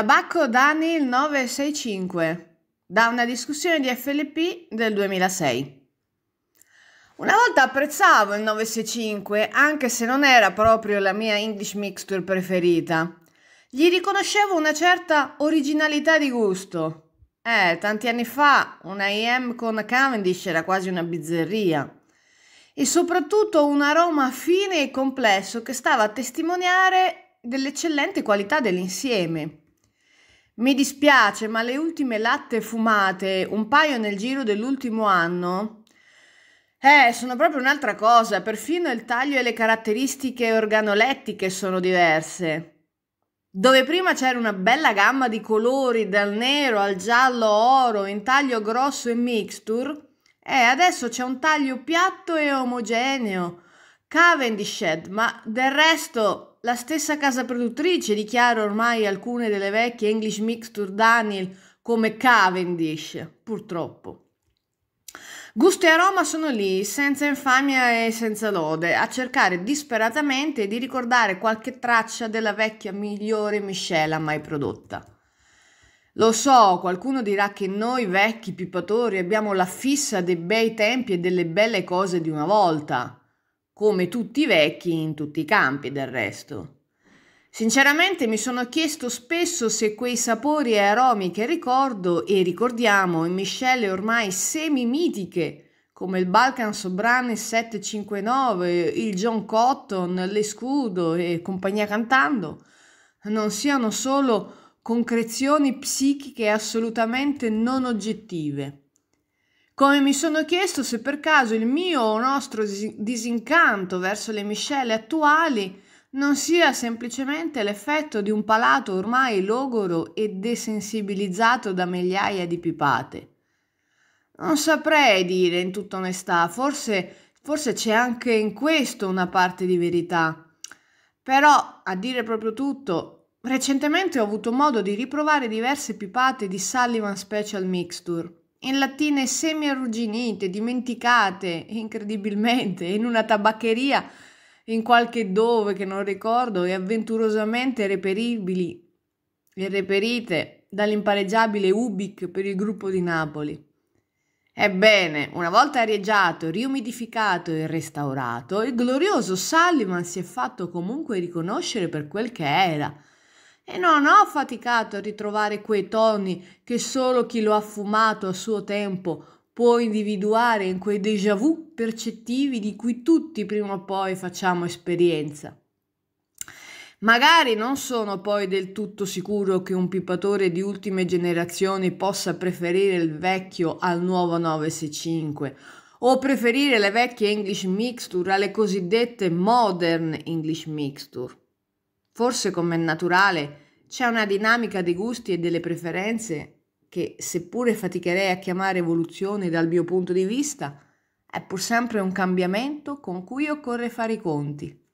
Tabacco Daniel 965 da una discussione di FLP del 2006. Una volta apprezzavo il 965 anche se non era proprio la mia English mixture preferita. Gli riconoscevo una certa originalità di gusto. Eh, tanti anni fa una IM con Cavendish era quasi una bizzerria e soprattutto un aroma fine e complesso che stava a testimoniare dell'eccellente qualità dell'insieme. Mi dispiace, ma le ultime latte fumate, un paio nel giro dell'ultimo anno, eh, sono proprio un'altra cosa, perfino il taglio e le caratteristiche organolettiche sono diverse. Dove prima c'era una bella gamma di colori, dal nero al giallo oro, in taglio grosso e mixture, eh, adesso c'è un taglio piatto e omogeneo. Cavendish, ma del resto la stessa casa produttrice dichiara ormai alcune delle vecchie English Mixture Daniel come Cavendish, purtroppo. Gusto e aroma sono lì, senza infamia e senza lode, a cercare disperatamente di ricordare qualche traccia della vecchia migliore miscela mai prodotta. Lo so, qualcuno dirà che noi vecchi pipatori abbiamo la fissa dei bei tempi e delle belle cose di una volta come tutti i vecchi in tutti i campi del resto. Sinceramente mi sono chiesto spesso se quei sapori e aromi che ricordo e ricordiamo in miscele ormai semi-mitiche come il Balkan Sobrani 759, il John Cotton, l'Escudo e compagnia cantando, non siano solo concrezioni psichiche assolutamente non oggettive come mi sono chiesto se per caso il mio o nostro disincanto verso le miscele attuali non sia semplicemente l'effetto di un palato ormai logoro e desensibilizzato da migliaia di pipate. Non saprei dire in tutta onestà, forse, forse c'è anche in questo una parte di verità. Però, a dire proprio tutto, recentemente ho avuto modo di riprovare diverse pipate di Sullivan Special Mixture in lattine semi-arrugginite, dimenticate incredibilmente in una tabaccheria in qualche dove che non ricordo e avventurosamente reperibili e reperite dall'impareggiabile Ubic per il gruppo di Napoli. Ebbene, una volta arieggiato, riumidificato e restaurato, il glorioso Sullivan si è fatto comunque riconoscere per quel che era – e non ho faticato a ritrovare quei toni che solo chi lo ha fumato a suo tempo può individuare in quei déjà vu percettivi di cui tutti prima o poi facciamo esperienza. Magari non sono poi del tutto sicuro che un pipatore di ultime generazioni possa preferire il vecchio al nuovo 965 o preferire le vecchie English Mixture alle cosiddette Modern English Mixture. Forse, come è naturale, c'è una dinamica dei gusti e delle preferenze che, seppure faticherei a chiamare evoluzione dal mio punto di vista, è pur sempre un cambiamento con cui occorre fare i conti.